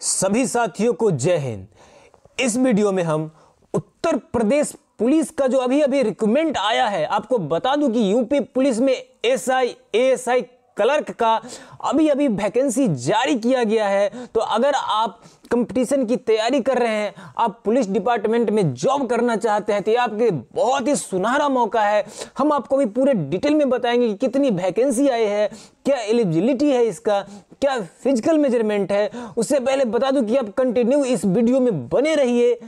सभी साथियों को जय हिंद इस वीडियो में हम उत्तर प्रदेश पुलिस का जो अभी अभी रिक्रूमेंट आया है आपको बता दूं कि यूपी पुलिस में एसआई एएसआई क्लर्क का अभी अभी वैकेंसी जारी किया गया है तो अगर आप कंपटीशन की तैयारी कर रहे हैं आप पुलिस डिपार्टमेंट में जॉब करना चाहते हैं तो ये आपके बहुत ही सुनहरा मौका है हम आपको भी पूरे डिटेल में बताएंगे कि कितनी वैकेंसी आई है क्या एलिजिबिलिटी है इसका क्या फिजिकल मेजरमेंट है उससे पहले बता दूं कि आप कंटिन्यू इस वीडियो में बने रहिए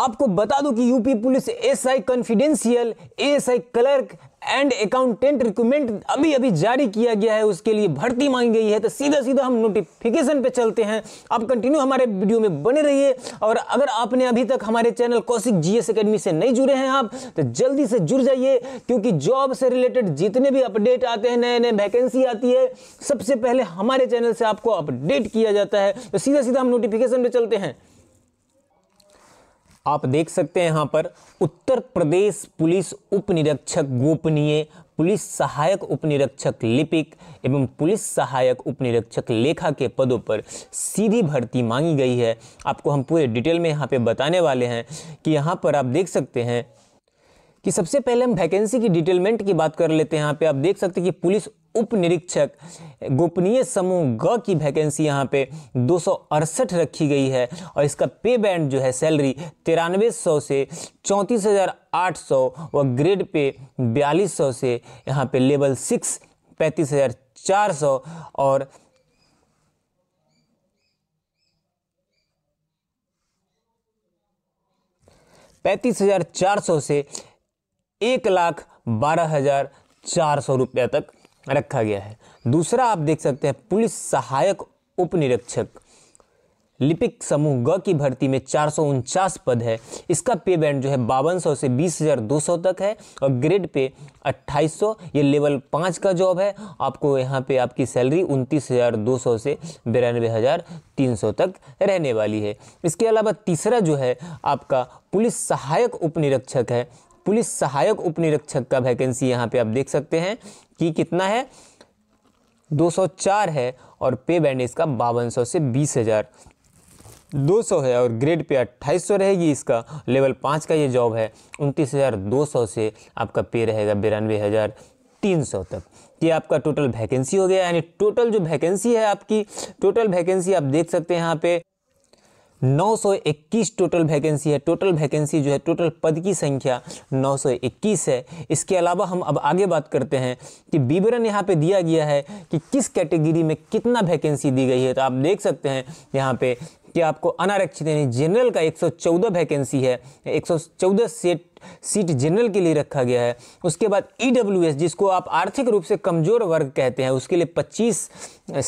आपको बता दूं कि UP police SI confidential ASI clerk and accountant recruitment अभी अभी जारी किया गया है उसके लिए भर्ती मांगी गई है तो सीधा सीधा हम नोटिफिकेशन पे चलते हैं आप कंटिन्यू हमारे वीडियो में बने रहिए और अगर आपने अभी तक हमारे channel Kaushik G S academy से नहीं जुड़े हैं आप तो जल्दी से जुड़ जाइए क्योंकि जॉब से रिलेटेड जितने भी अपडेट आते हैं नए नए वैकेंसी आती है सबसे पहले हमारे चैनल से आपको अपडेट किया जाता है तो सीधा सीधा हम नोटिफिकेशन पर चलते हैं आप देख सकते हैं यहाँ पर उत्तर प्रदेश पुलिस उप निरीक्षक गोपनीय पुलिस सहायक उप निरीक्षक लिपिक एवं पुलिस सहायक उप निरीक्षक लेखा के पदों पर सीधी भर्ती मांगी गई है आपको हम पूरे डिटेल में यहाँ पे बताने वाले हैं कि यहाँ पर आप देख सकते हैं कि सबसे पहले हम वैकेंसी की डिटेलमेंट की बात कर लेते हैं यहाँ पे आप देख सकते हैं कि पुलिस उप निरीक्षक गोपनीय समूह ग की वैकेंसी यहाँ पे दो रखी गई है और इसका पे बैंड जो है सैलरी तिरानवे सौ से चौंतीस हज़ार आठ सौ व ग्रेड पे बयालीस सौ से यहाँ पे लेवल सिक्स पैंतीस हज़ार चार सौ और पैंतीस हज़ार चार सौ से एक लाख बारह हज़ार चार सौ रुपया तक रखा गया है दूसरा आप देख सकते हैं पुलिस सहायक उप निरीक्षक लिपिक समूह ग की भर्ती में चार पद है इसका पे बैंड जो है बावन से बीस तक है और ग्रेड पे 2800 ये लेवल पाँच का जॉब है आपको यहाँ पे आपकी सैलरी उनतीस से बिरानवे तक रहने वाली है इसके अलावा तीसरा जो है आपका पुलिस सहायक उप निरीक्षक है पुलिस सहायक उप निरीक्षक का वैकेंसी यहाँ पे आप देख सकते हैं कि कितना है 204 है और पे बैंड इसका बावन से बीस हज़ार सौ है और ग्रेड पे 2800 रहेगी इसका लेवल पाँच का ये जॉब है उनतीस हज़ार दो सौ से आपका पे रहेगा बिरानवे हज़ार तीन सौ तक ये आपका टोटल वैकेंसी हो गया यानी टोटल जो वैकेंसी है आपकी टोटल वैकेंसी आप देख सकते हैं यहाँ पे 921 टोटल वैकेंसी है टोटल वैकेंसी जो है टोटल पद की संख्या 921 है इसके अलावा हम अब आगे बात करते हैं कि विवरण यहाँ पे दिया गया है कि किस कैटेगरी में कितना वैकेंसी दी गई है तो आप देख सकते हैं यहाँ पे कि आपको अनारक्षित यानी जनरल का 114 वैकेंसी है 114 सीट सीट जनरल के लिए रखा गया है उसके बाद ई e जिसको आप आर्थिक रूप से कमज़ोर वर्ग कहते हैं उसके लिए 25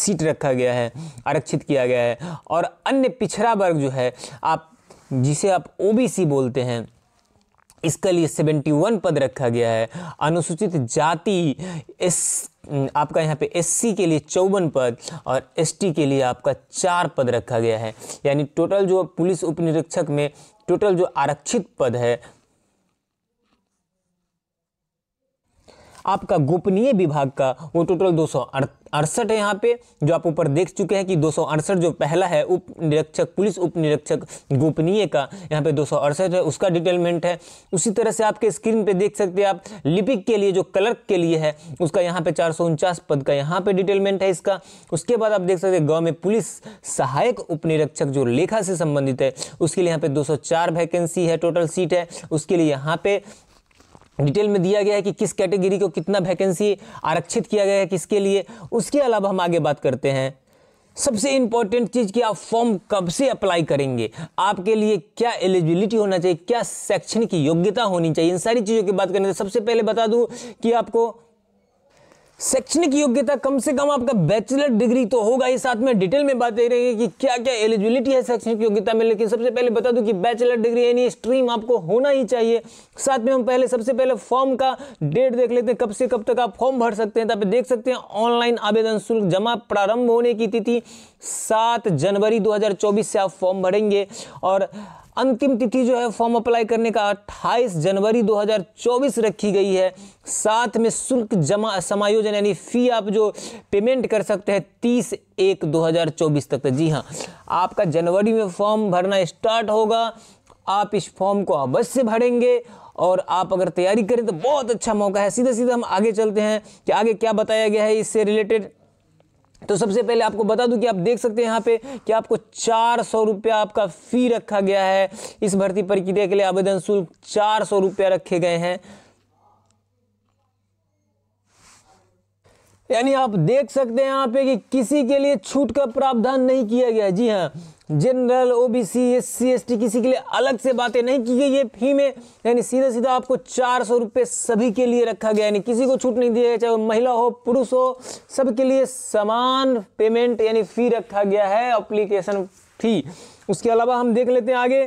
सीट रखा गया है आरक्षित किया गया है और अन्य पिछड़ा वर्ग जो है आप जिसे आप ओ बोलते हैं इसके लिए 71 पद रखा गया है अनुसूचित जाति एस आपका यहाँ पे एस के लिए चौवन पद और एस के लिए आपका चार पद रखा गया है यानी टोटल जो पुलिस उपनिरीक्षक में टोटल जो आरक्षित पद है आपका गोपनीय विभाग का वो टोटल दो अड़सठ है यहाँ पे जो आप ऊपर देख चुके हैं कि दो जो पहला है उप निरीक्षक पुलिस उप निरीक्षक गोपनीय का यहाँ पे दो है उसका डिटेलमेंट है उसी तरह से आपके स्क्रीन पे देख सकते हैं आप लिपिक के लिए जो क्लर्क के लिए है उसका यहाँ पे चार पद का यहाँ पे डिटेलमेंट है इसका उसके बाद आप देख सकते हैं गाँव में पुलिस सहायक उप निरीक्षक जो लेखा से संबंधित है उसके लिए यहाँ पे दो वैकेंसी है टोटल सीट है उसके लिए यहाँ पे डिटेल में दिया गया है कि किस कैटेगरी को कितना वैकेंसी आरक्षित किया गया है किसके लिए उसके अलावा हम आगे बात करते हैं सबसे इंपॉर्टेंट चीज़ कि आप फॉर्म कब से अप्लाई करेंगे आपके लिए क्या एलिजिबिलिटी होना चाहिए क्या शैक्षणिक योग्यता होनी चाहिए इन सारी चीज़ों की बात से सबसे पहले बता दूं कि आपको शैक्षणिक योग्यता कम से कम आपका बैचलर डिग्री तो होगा ही साथ में डिटेल में बात दे रहे कि क्या क्या एलिजिबिलिटी है शैक्षणिक योग्यता में लेकिन सबसे पहले बता दूं कि बैचलर डिग्री यानी स्ट्रीम आपको होना ही चाहिए साथ में हम पहले सबसे पहले फॉर्म का डेट देख लेते हैं कब से कब तक आप फॉर्म भर सकते हैं तब तो देख सकते हैं ऑनलाइन आवेदन शुल्क जमा प्रारंभ होने की तिथि सात जनवरी दो से आप फॉर्म भरेंगे और अंतिम तिथि जो है फॉर्म अप्लाई करने का 28 जनवरी 2024 रखी गई है साथ में शुल्क जमा समायोजन यानी फी आप जो पेमेंट कर सकते हैं 30 एक 2024 तक जी हाँ आपका जनवरी में फॉर्म भरना स्टार्ट होगा आप इस फॉर्म को अवश्य भरेंगे और आप अगर तैयारी करें तो बहुत अच्छा मौका है सीधे सीधे हम आगे चलते हैं कि आगे क्या बताया गया है इससे रिलेटेड तो सबसे पहले आपको बता दूं कि आप देख सकते हैं यहाँ पे कि आपको चार सौ रुपया आपका फ़ी रखा गया है इस भर्ती प्रक्रिया के लिए आवेदन शुल्क चार सौ रुपया रखे गए हैं यानी आप देख सकते हैं यहाँ पे कि किसी के लिए छूट का प्रावधान नहीं किया गया जी हाँ जनरल ओबीसी एस सी किसी के लिए अलग से बातें नहीं की गई ये फी में यानी सीधा सीधा आपको चार सौ रुपये सभी के लिए रखा गया यानी किसी को छूट नहीं दिया गया चाहे वो महिला हो पुरुष हो सबके लिए समान पेमेंट यानी फ़ी रखा गया है अप्लीकेशन फ़ी उसके अलावा हम देख लेते हैं आगे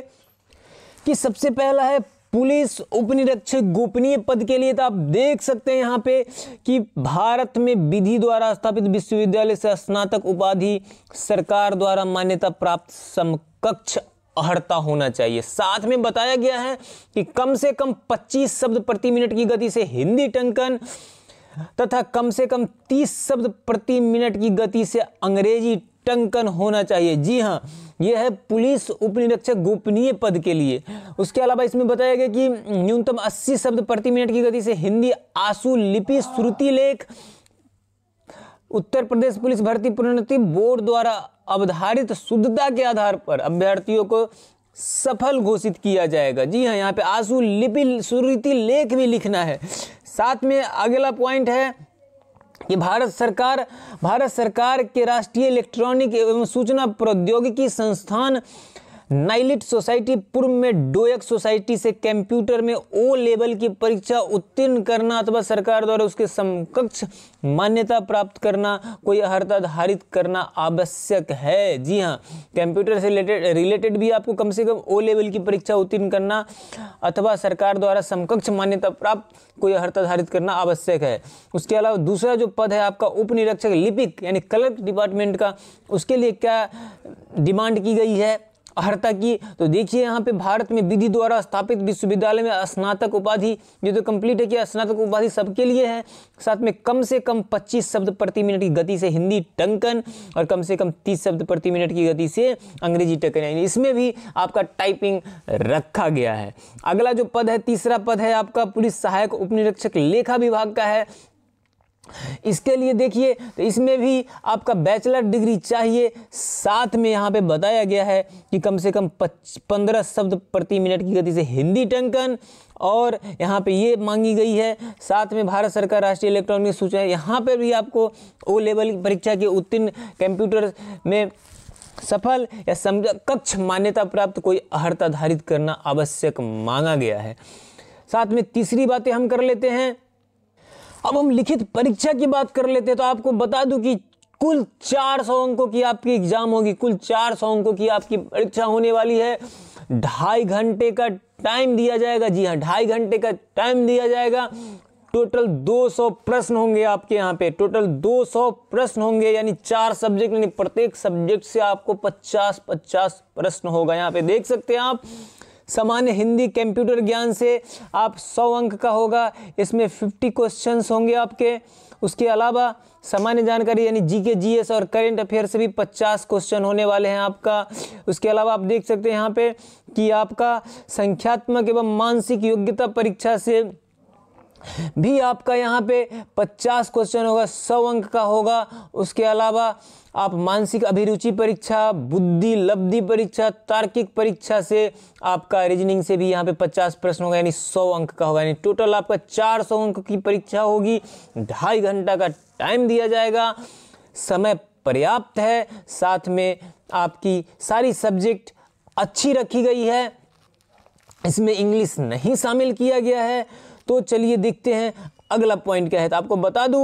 कि सबसे पहला है पुलिस उपनिरीक्षक गोपनीय पद के लिए तो आप देख सकते हैं यहाँ पे कि भारत में विधि द्वारा स्थापित विश्वविद्यालय से स्नातक उपाधि सरकार द्वारा मान्यता प्राप्त समकक्ष अहर्ता होना चाहिए साथ में बताया गया है कि कम से कम 25 शब्द प्रति मिनट की गति से हिंदी टंकन तथा कम से कम तीस शब्द प्रति मिनट की गति से अंग्रेजी टंकन होना चाहिए जी हाँ यह है पुलिस निरीक्षक गोपनीय पद के लिए उसके अलावा इसमें बताया गया कि न्यूनतम 80 शब्द प्रति मिनट की गति से हिंदी आंसू लिपि श्रुति लेख उत्तर प्रदेश पुलिस भर्ती प्रोन्नति बोर्ड द्वारा अवधारित शुद्धता के आधार पर अभ्यर्थियों को सफल घोषित किया जाएगा जी हाँ यहाँ पे आंसू लिपि सुरीति लेख भी लिखना है साथ में अगला पॉइंट है कि भारत सरकार भारत सरकार के राष्ट्रीय इलेक्ट्रॉनिक एवं सूचना प्रौद्योगिकी संस्थान नाइलिट सोसाइटी पूर्व में डोयक सोसाइटी से कंप्यूटर में ओ लेवल की परीक्षा उत्तीर्ण करना अथवा सरकार द्वारा उसके समकक्ष मान्यता प्राप्त करना कोई अर्थात हारित करना आवश्यक है जी हाँ कंप्यूटर से रिलेटेड रिलेटेड भी आपको कम से कम ओ लेवल की परीक्षा उत्तीर्ण करना अथवा सरकार द्वारा समकक्ष मान्यता प्राप्त कोई अर्थात हारित करना आवश्यक है उसके अलावा दूसरा जो पद है आपका उप निरीक्षक लिपिक यानी क्लर्क डिपार्टमेंट का उसके लिए क्या डिमांड की गई है अर्हता की तो देखिए यहाँ पे भारत में विधि द्वारा स्थापित विश्वविद्यालय में स्नातक उपाधि ये तो कंप्लीट है कि स्नातक उपाधि सबके लिए है साथ में कम से कम 25 शब्द प्रति मिनट की गति से हिंदी टंकन और कम से कम 30 शब्द प्रति मिनट की गति से अंग्रेजी टंकन यानी इसमें भी आपका टाइपिंग रखा गया है अगला जो पद है तीसरा पद है आपका पुलिस सहायक उप लेखा विभाग का है इसके लिए देखिए तो इसमें भी आपका बैचलर डिग्री चाहिए साथ में यहाँ पे बताया गया है कि कम से कम पंद्रह शब्द प्रति मिनट की गति से हिंदी टंकन और यहाँ पे ये मांगी गई है साथ में भारत सरकार राष्ट्रीय इलेक्ट्रॉनिक सूचना यहाँ पर भी आपको ओ लेवल परीक्षा के उत्तीर्ण कंप्यूटर में सफल या समझ कक्ष मान्यता प्राप्त कोई अहर्ता धारित करना आवश्यक मांगा गया है साथ में तीसरी बातें हम कर लेते हैं अब हम लिखित परीक्षा की बात कर लेते तो आपको बता दूं कि कुल चार सौ अंकों की आपकी एग्जाम होगी कुल चार सौ अंकों की आपकी परीक्षा होने वाली है ढाई घंटे का टाइम दिया जाएगा जी हाँ ढाई घंटे का टाइम दिया जाएगा टोटल 200 प्रश्न होंगे आपके यहाँ पे टोटल 200 प्रश्न होंगे यानी चार सब्जेक्ट यानी प्रत्येक सब्जेक्ट से आपको 50 50 प्रश्न होगा यहाँ पे देख सकते हैं आप सामान्य हिंदी कंप्यूटर ज्ञान से आप सौ अंक का होगा इसमें फिफ्टी क्वेश्चंस होंगे आपके उसके अलावा सामान्य जानकारी यानी जी के जी एस और करेंट अफेयर से भी पचास क्वेश्चन होने वाले हैं आपका उसके अलावा आप देख सकते हैं यहाँ पे कि आपका संख्यात्मक एवं मानसिक योग्यता परीक्षा से भी आपका यहाँ पे 50 क्वेश्चन होगा सौ अंक का होगा उसके अलावा आप मानसिक अभिरुचि परीक्षा बुद्धि लब्धि परीक्षा तार्किक परीक्षा से आपका रीजनिंग से भी यहाँ पे 50 प्रश्न होगा यानी 100 अंक का होगा यानी टोटल आपका 400 अंक की परीक्षा होगी ढाई घंटा का टाइम दिया जाएगा समय पर्याप्त है साथ में आपकी सारी सब्जेक्ट अच्छी रखी गई है इसमें इंग्लिश नहीं शामिल किया गया है तो चलिए देखते हैं अगला पॉइंट क्या है तो आपको बता दूं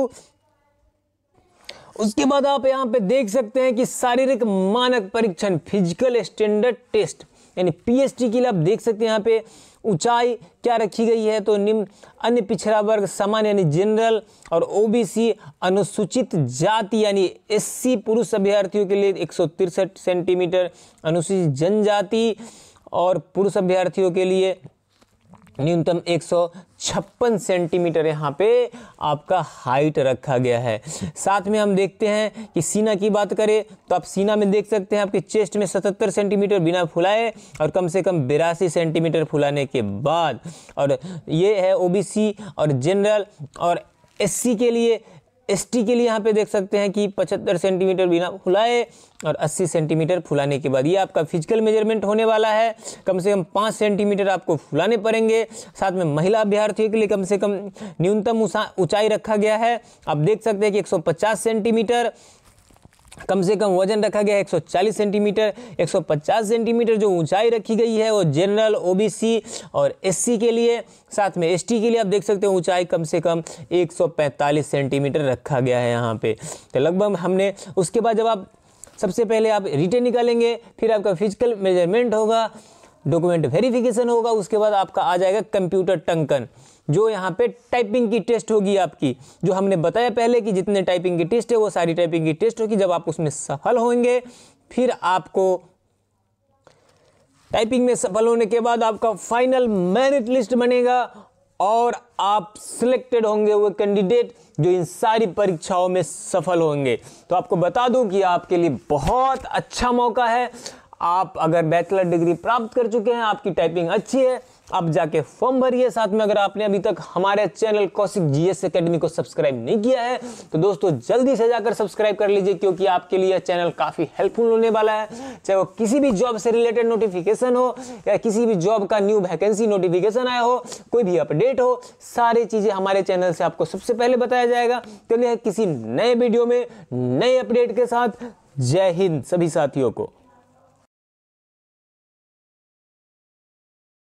उसके बाद आप यहां पे देख सकते हैं कि शारीरिक मानक परीक्षण फिजिकल स्टैंडर्ड टेस्ट यानी पीएसटी के लिए आप देख सकते हैं यहां पे ऊंचाई क्या रखी गई है तो निम्न अन्य पिछड़ा वर्ग सामान्य यानी जनरल और ओबीसी अनुसूचित जाति यानी एससी पुरुष अभ्यर्थियों के लिए एक सेंटीमीटर अनुसूचित जनजाति और पुरुष अभ्यर्थियों के लिए न्यूनतम एक छप्पन सेंटीमीटर यहाँ पे आपका हाइट रखा गया है साथ में हम देखते हैं कि सीना की बात करें तो आप सीना में देख सकते हैं आपके चेस्ट में 77 सेंटीमीटर बिना फुलाए और कम से कम बिरासी सेंटीमीटर फुलाने के बाद और ये है ओबीसी और जनरल और एससी के लिए एसटी के लिए यहाँ पे देख सकते हैं कि 75 सेंटीमीटर बिना फुलाए और 80 सेंटीमीटर फुलाने के बाद ये आपका फिजिकल मेजरमेंट होने वाला है कम से कम पाँच सेंटीमीटर आपको फुलाने पड़ेंगे साथ में महिला अभ्यार्थियों के लिए कम से कम न्यूनतम ऊंचाई रखा गया है आप देख सकते हैं कि 150 सेंटीमीटर कम से कम वजन रखा गया है 140 सेंटीमीटर 150 सेंटीमीटर जो ऊंचाई रखी गई है वो जनरल ओबीसी और एससी के लिए साथ में एसटी के लिए आप देख सकते हो ऊंचाई कम से कम 145 सेंटीमीटर रखा गया है यहाँ पे तो लगभग हमने उसके बाद जब आप सबसे पहले आप रिटर्न निकालेंगे फिर आपका फिजिकल मेजरमेंट होगा डॉक्यूमेंट वेरिफिकेशन होगा उसके बाद आपका आ जाएगा कंप्यूटर टंकन जो यहाँ पे टाइपिंग की टेस्ट होगी आपकी जो हमने बताया पहले कि जितने टाइपिंग की टेस्ट है वो सारी टाइपिंग की टेस्ट होगी जब आप उसमें सफल होंगे फिर आपको टाइपिंग में सफल होने के बाद आपका फाइनल मेरिट लिस्ट बनेगा और आप सिलेक्टेड होंगे वो कैंडिडेट जो इन सारी परीक्षाओं में सफल होंगे तो आपको बता दूं कि आपके लिए बहुत अच्छा मौका है आप अगर बैचलर डिग्री प्राप्त कर चुके हैं आपकी टाइपिंग अच्छी है अब जाके फॉर्म भरिए साथ में अगर आपने अभी तक हमारे चैनल कौशिक जीएस एकेडमी को सब्सक्राइब नहीं किया है तो दोस्तों जल्दी से जाकर सब्सक्राइब कर लीजिए क्योंकि आपके लिए चैनल काफ़ी हेल्पफुल होने वाला है चाहे वो किसी भी जॉब से रिलेटेड नोटिफिकेशन हो या किसी भी जॉब का न्यू वैकेंसी नोटिफिकेशन आया हो कोई भी अपडेट हो सारी चीज़ें हमारे चैनल से आपको सबसे पहले बताया जाएगा चलिए तो किसी नए वीडियो में नए अपडेट के साथ जय हिंद सभी साथियों को